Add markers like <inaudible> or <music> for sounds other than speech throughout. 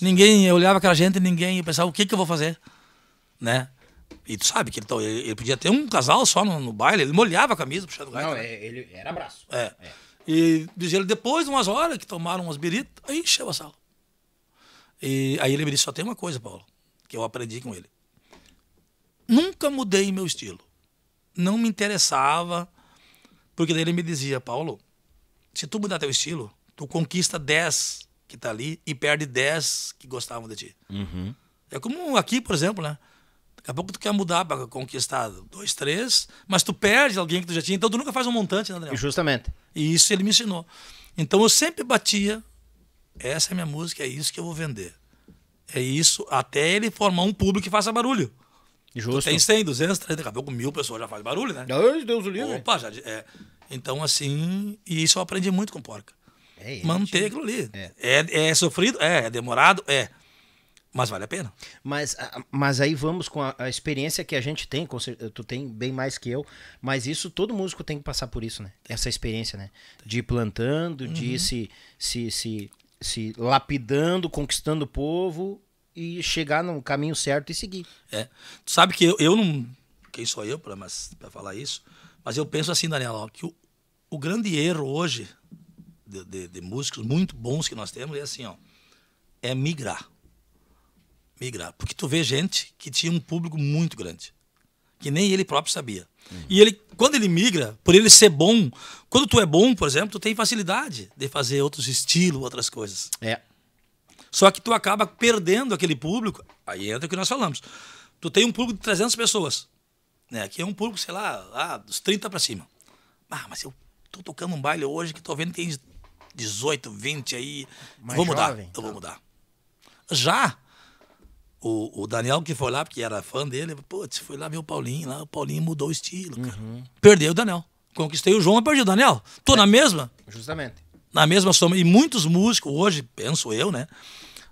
Ninguém, eu olhava aquela gente, ninguém pensava, o que que eu vou fazer? Né? E tu sabe que ele, ele podia ter um casal só no, no baile, ele molhava a camisa puxando o gaita. Não, né? é, ele era abraço. É. é. E ele, depois de umas horas que tomaram umas biritas, aí encheu a sala. E aí ele me disse, só tem uma coisa, Paulo, que eu aprendi com ele. Nunca mudei meu estilo. Não me interessava, porque daí ele me dizia, Paulo, se tu mudar teu estilo, tu conquista 10 que tá ali e perde 10 que gostavam de ti. Uhum. É como aqui, por exemplo, né? Daqui a pouco tu quer mudar para conquistar dois, três, mas tu perde alguém que tu já tinha, então tu nunca faz um montante, né, Daniel? Justamente. E isso ele me ensinou. Então eu sempre batia, essa é minha música, é isso que eu vou vender. É isso, até ele formar um público que faça barulho. Justo. tem 100, 200, 300, daqui a pouco mil pessoas já faz barulho, né? Ai, Deus do livro. Opa, já, é. Então assim, e isso eu aprendi muito com porca. É manter é. aquilo ali. É. É, é sofrido? É. É demorado? É. Mas vale a pena. Mas, mas aí vamos com a, a experiência que a gente tem, tu tem bem mais que eu, mas isso todo músico tem que passar por isso, né? Essa experiência, né? De ir plantando, uhum. de ir se, se, se, se lapidando, conquistando o povo e chegar no caminho certo e seguir. É. Tu sabe que eu, eu não. Quem sou eu para falar isso? Mas eu penso assim, Daniel, ó, que o, o grande erro hoje de, de, de, músicos muito bons que nós temos é assim, ó, é migrar. Migrar. Porque tu vê gente que tinha um público muito grande, que nem ele próprio sabia. Uhum. E ele, quando ele migra, por ele ser bom, quando tu é bom, por exemplo, tu tem facilidade de fazer outros estilos, outras coisas. É. Só que tu acaba perdendo aquele público, aí entra o que nós falamos. Tu tem um público de 300 pessoas, né? Que é um público, sei lá, lá dos 30 para cima. Ah, mas eu tô tocando um baile hoje que tô vendo que tem 18, 20 aí. Mais vou mudar, jovem, eu tá. vou mudar. Já o, o, Daniel que foi lá, porque era fã dele, putz, foi lá ver o Paulinho lá, o Paulinho mudou o estilo, cara. Uhum. Perdeu o Daniel. Conquistei o João, mas perdi o Daniel. Tô é. na mesma. Justamente. Na mesma soma. E muitos músicos, hoje, penso eu, né?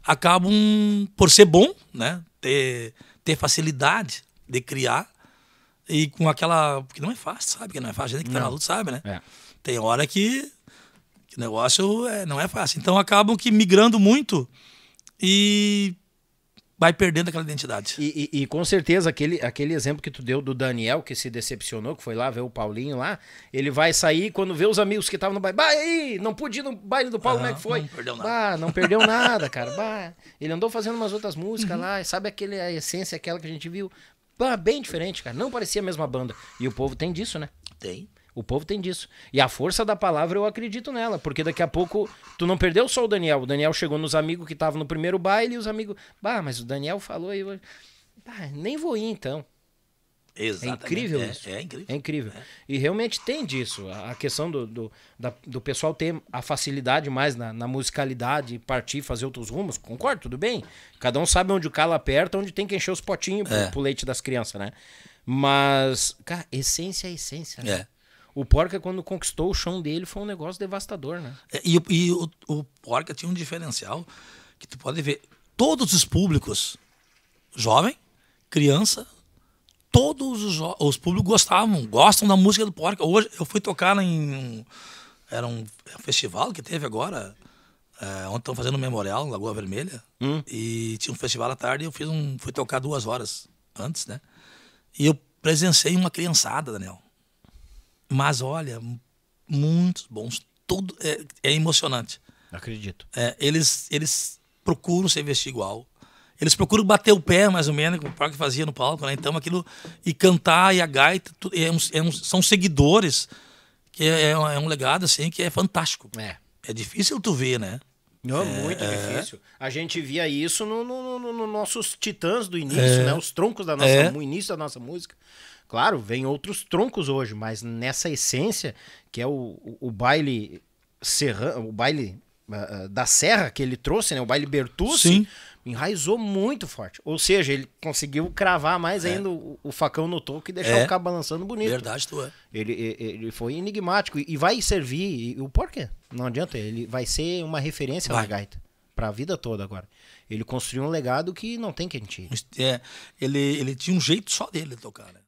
Acabam, por ser bom, né? Ter, ter facilidade de criar e com aquela. Porque não é fácil, sabe? Que não é fácil, a gente que tá não. na luta sabe, né? É. Tem hora que o negócio é, não é fácil. Então acabam que migrando muito e vai perdendo aquela identidade. E, e, e, com certeza aquele, aquele exemplo que tu deu do Daniel, que se decepcionou, que foi lá ver o Paulinho lá, ele vai sair quando vê os amigos que estavam no baile. Bah, aí, não pude ir no baile do Paulo, uhum, como é que foi? Não perdeu nada. Bah, não perdeu <laughs> nada, cara. Bah, ele andou fazendo umas outras músicas uhum. lá, sabe aquele, a essência, aquela que a gente viu? Bah, bem diferente, cara. Não parecia a mesma banda. E o povo tem disso, né? Tem. O povo tem disso. E a força da palavra eu acredito nela, porque daqui a pouco tu não perdeu só o Daniel. O Daniel chegou nos amigos que estavam no primeiro baile e os amigos, bah, mas o Daniel falou aí, bah, nem vou ir então. É Exatamente. É incrível é, isso. É incrível. É incrível. É. E realmente tem disso. A questão do, do, da, do pessoal ter a facilidade mais na, na musicalidade, partir, fazer outros rumos. Concordo, tudo bem. Cada um sabe onde o calo aperta, onde tem que encher os potinhos é. pro, pro leite das crianças, né? Mas, cara, essência é essência. Né? É. O Porca, quando conquistou o chão dele, foi um negócio devastador, né? É, e, e o, o, Porca tinha um diferencial que tu pode ver. Todos os públicos, jovem, criança, todos os, os públicos gostavam, gostam da música do Porca. Hoje eu fui tocar em. Era um, é um festival que teve agora. É, ontem estão fazendo um memorial Lagoa Vermelha. Hum. E tinha um festival à tarde e eu fiz um, fui tocar duas horas antes, né? E eu presenciei uma criançada, Daniel. Mas olha, muitos bons. Tudo é, é emocionante. Acredito. É, eles, eles procuram se vestir igual. Eles procuram bater o pé, mais ou menos, como o que fazia no palco, né? Então, aquilo. E cantar, e a gaita, tudo, é um, é um, são seguidores, que é, é, é, um legado, assim, que é fantástico. É. É difícil tu ver, né? Não, muito difícil. A gente via isso nos no, no, no nossos titãs do início, né? Os troncos da nossa, no início da nossa música. Claro, vem outros troncos hoje, mas nessa essência, que é o, o, o baile serrano, o baile uh, da serra que ele trouxe, né? O baile Bertucci. Sim. Enraizou muito forte. Ou seja, ele conseguiu cravar mais é. ainda o, o, facão no toco e deixar é. o cabo balançando bonito. Verdade, tu é. Ele, ele foi enigmático e vai servir. E o porquê? Não adianta, ele vai ser uma referência vai. gaita para a vida toda agora. Ele construiu um legado que não tem quem tire. É, ele, ele tinha um jeito só dele de tocar, né?